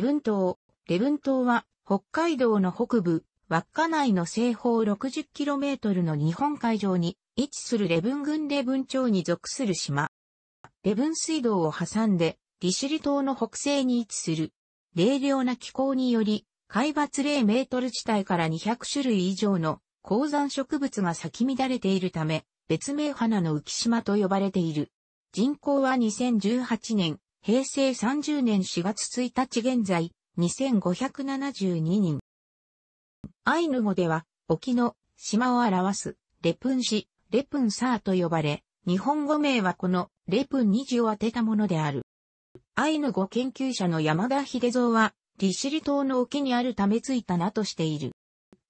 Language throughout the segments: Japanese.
ブン島。ブン島は、北海道の北部、稚内の西方 60km の日本海上に位置するレン群。郡ブン町に属する島。レブン水道を挟んで、利尻島の北西に位置する。冷涼な気候により、海抜0メートル地帯から200種類以上の高山植物が咲き乱れているため、別名花の浮島と呼ばれている。人口は2018年、平成30年4月1日現在、2572人。アイヌ語では、沖の島を表す、レプン市、レプンサーと呼ばれ、日本語名はこの、レプン二字を当てたものである。アイヌ語研究者の山田秀蔵は、利尻島の沖にあるためついた名としている。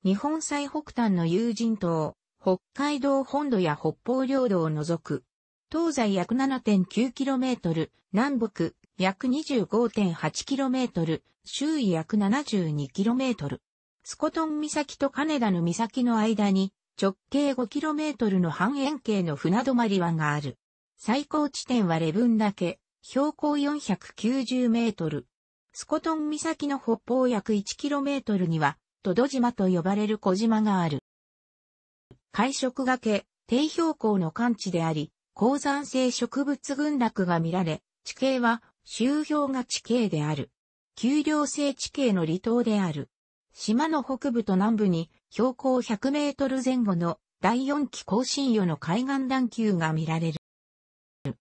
日本最北端の有人島、北海道本土や北方領土を除く、東西約 7.9km、南北約 25.8km、周囲約 72km。スコトン岬とカネダの岬の間に直径 5km の半円形の船止まり湾がある。最高地点はレブン岳、標高490 m スコトン岬の北方約 1km には、トド島と呼ばれる小島がある。海食崖、低標高の間地であり、鉱山性植物群落が見られ、地形は周氷が地形である。丘陵性地形の離島である。島の北部と南部に標高100メートル前後の第四期更新予の海岸段丘が見られる。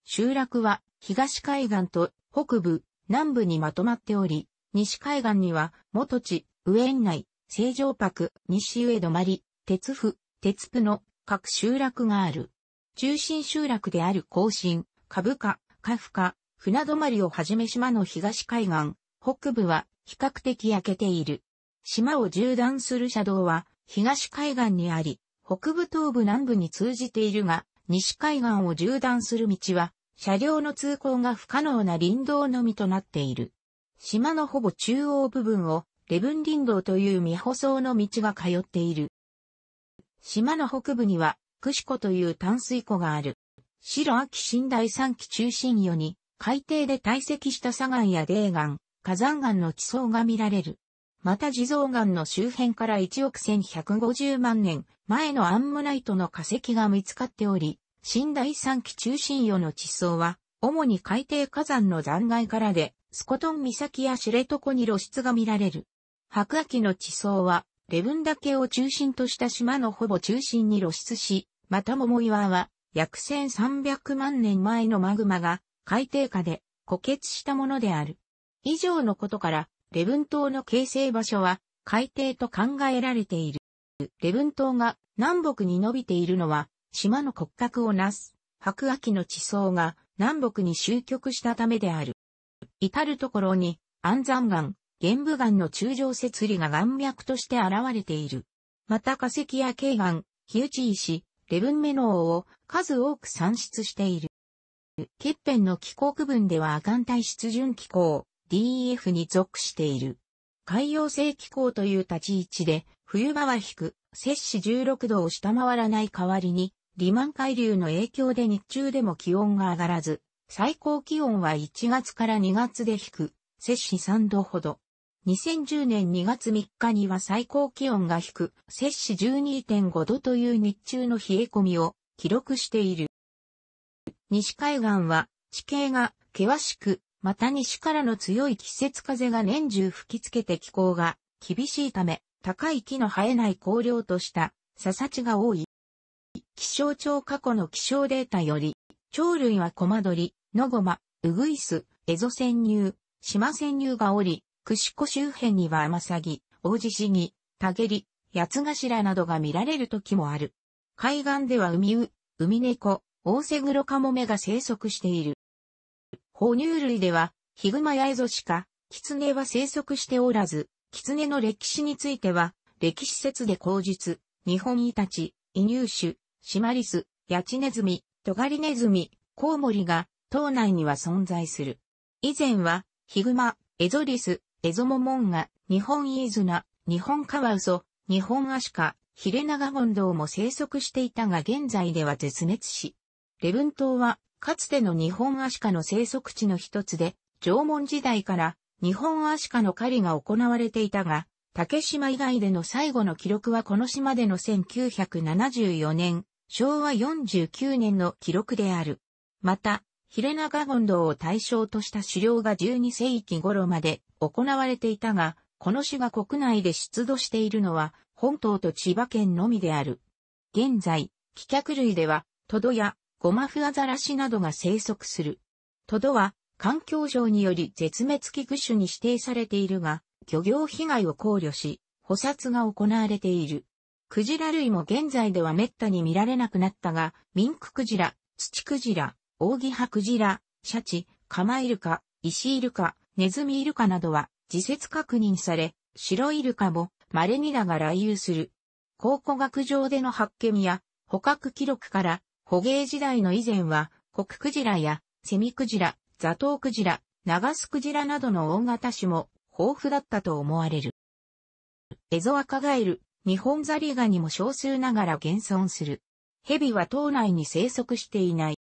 集落は東海岸と北部、南部にまとまっており、西海岸には元地、上園内、成城泊、西上泊、鉄府、鉄府の各集落がある。中心集落である甲信、株価、カフカ、船泊をはじめ島の東海岸、北部は比較的焼けている。島を縦断する車道は東海岸にあり、北部東部南部に通じているが、西海岸を縦断する道は、車両の通行が不可能な林道のみとなっている。島のほぼ中央部分を、レブン林道という未舗装の道が通っている。島の北部には、シ湖という淡水湖がある。白秋新第三期中心予に、海底で堆積した砂岩や泥岩、火山岩の地層が見られる。また地蔵岩の周辺から1億1150万年前のアンモナイトの化石が見つかっており、新第三期中心予の地層は、主に海底火山の残骸からで、スコトン岬や知床に露出が見られる。白亜紀の地層は、レブン岳を中心とした島のほぼ中心に露出し、また桃岩は、約1300万年前のマグマが海底下で固結したものである。以上のことから、レブン島の形成場所は海底と考えられている。レブン島が南北に伸びているのは、島の骨格をなす、白亜紀の地層が南北に終局したためである。至るところに、安山岩、玄武岩の中上節理が岩脈として現れている。また化石や軽岩、火打ち石、レブンメノーを数多く産出している。欠片の気候区分では亜寒帯湿潤気候 DEF に属している。海洋性気候という立ち位置で、冬場は低く、摂氏16度を下回らない代わりに、リマン海流の影響で日中でも気温が上がらず、最高気温は1月から2月で低く、摂氏3度ほど。2010年2月3日には最高気温が低、く、摂氏12.5度という日中の冷え込みを記録している。西海岸は地形が険しく、また西からの強い季節風が年中吹きつけて気候が厳しいため、高い木の生えない高涼とした笹地が多い。気象庁過去の気象データより、鳥類はコマドリ、ノゴマ、ウグイス、エゾ潜入、島潜入がおり、串子周辺にはアマサギ、オオジシギ、タゲリ、ヤツガシラなどが見られる時もある。海岸ではウミウ、ウミネコ、オオセグロカモメが生息している。哺乳類では、ヒグマやエゾシカ、キツネは生息しておらず、キツネの歴史については、歴史説で口述、日本イタチ、イニューシュ、シマリス、ヤチネズミ、トガリネズミ、コウモリが、島内には存在する。以前は、ヒグマ、エゾリス、エゾモモンガ、日本イーズナ、日本カワウソ、日本アシカ、ヒレナガゴンドウも生息していたが現在では絶滅し、レブン島はかつての日本アシカの生息地の一つで、縄文時代から日本アシカの狩りが行われていたが、竹島以外での最後の記録はこの島での1974年、昭和49年の記録である。また、ヒレナガゴンドを対象とした狩猟が12世紀頃まで行われていたが、この種が国内で出土しているのは、本島と千葉県のみである。現在、棄却類では、トドやゴマフアザラシなどが生息する。トドは、環境上により絶滅危惧種に指定されているが、漁業被害を考慮し、捕殺が行われている。クジラ類も現在では滅多に見られなくなったが、ミンククジラ、土クジラ、扇オギハクジラ、シャチ、カマイルカ、イシイルカ、ネズミイルカなどは自説確認され、白イルカも稀にだが来遊する。考古学上での発見や捕獲記録から、捕鯨時代の以前は、コククジラやセミクジラ、ザトウクジラ、ナガスクジラなどの大型種も豊富だったと思われる。エゾアカガエル、日本ザリガニも少数ながら現存する。ヘビは島内に生息していない。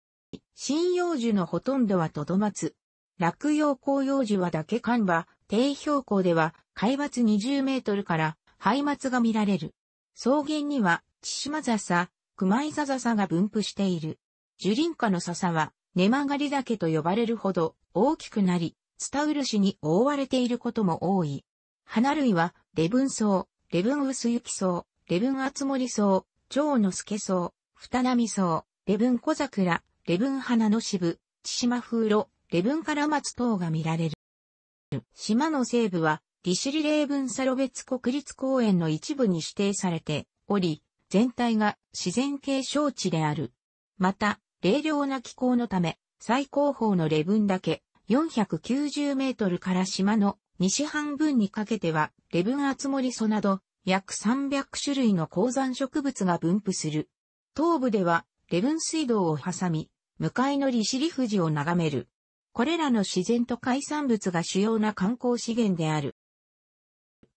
針葉樹のほとんどはとどまつ。落葉紅葉樹はだけ間葉、低標高では海抜20メートルからマツが見られる。草原には、千島笹、熊井笹笹が分布している。樹林下の笹は、根曲がり岳と呼ばれるほど大きくなり、ツタウルシに覆われていることも多い。花類は、レブン草、レブンウスユキ草、レブンアツモリ草、蝶のスケ草、フタナミ草、レブン小桜、レブン花の支部、千島風呂、レブンから松等が見られる。島の西部は、利尻レーブンサロベツ国立公園の一部に指定されており、全体が自然系小地である。また、冷涼な気候のため、最高峰のレブン岳490メートルから島の西半分にかけては、レブン厚森素など、約300種類の高山植物が分布する。東部では、礼文水道を挟み、向かいの利尻富士を眺める。これらの自然と海産物が主要な観光資源である。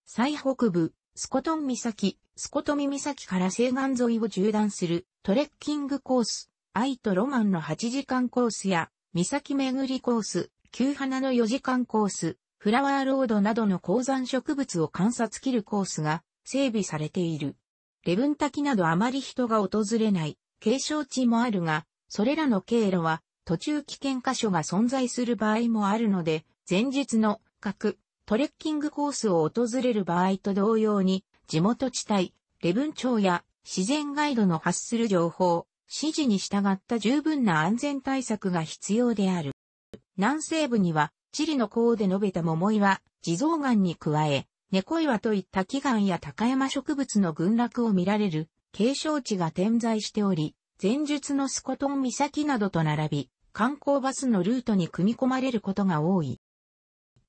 最北部、スコトン岬、スコトミ岬から西岸沿いを縦断するトレッキングコース、愛とロマンの8時間コースや、岬巡りコース、旧花の4時間コース、フラワーロードなどの鉱山植物を観察切るコースが整備されている。レブン滝などあまり人が訪れない継承地もあるが、それらの経路は途中危険箇所が存在する場合もあるので、前日の各トレッキングコースを訪れる場合と同様に、地元地帯、礼文町や自然ガイドの発する情報、指示に従った十分な安全対策が必要である。南西部には、地理の甲で述べた桃岩、地蔵岩に加え、猫岩といった祈願や高山植物の群落を見られる景勝地が点在しており、前述のスコトン岬などと並び、観光バスのルートに組み込まれることが多い。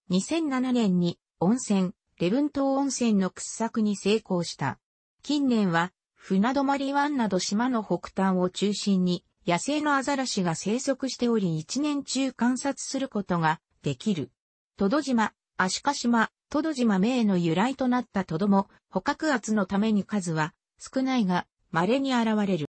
2007年に温泉、レブン島温泉の掘削に成功した。近年は、船泊湾など島の北端を中心に、野生のアザラシが生息しており一年中観察することができる。トド島、アシカ島、トド島名の由来となったトドも捕獲圧のために数は少ないが、稀に現れる。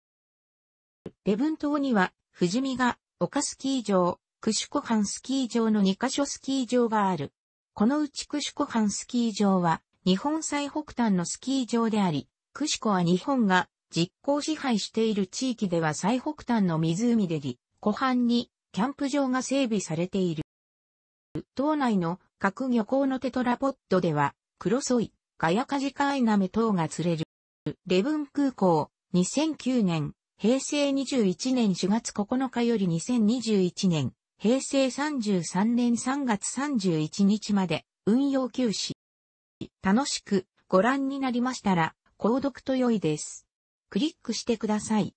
礼文島には、富士見が、丘スキー場、串ハンスキー場の2カ所スキー場がある。このうち串ハンスキー場は、日本最北端のスキー場であり、串コは日本が実行支配している地域では最北端の湖でり、湖畔にキャンプ場が整備されている。島内の各漁港のテトラポッドでは、クロソイ、ガヤカジカイナメ等が釣れる。レブン空港、2009年、平成21年4月9日より2021年、平成33年3月31日まで運用休止。楽しくご覧になりましたら、購読と良いです。クリックしてください。